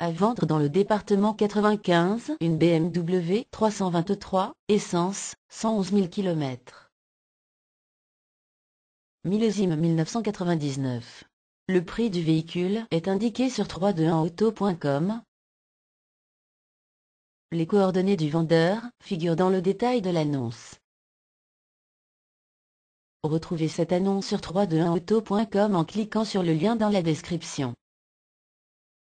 à vendre dans le département 95 une BMW 323, essence, 111 000 km. Millésime 1999. Le prix du véhicule est indiqué sur 321auto.com. Les coordonnées du vendeur figurent dans le détail de l'annonce. Retrouvez cette annonce sur 321auto.com en cliquant sur le lien dans la description.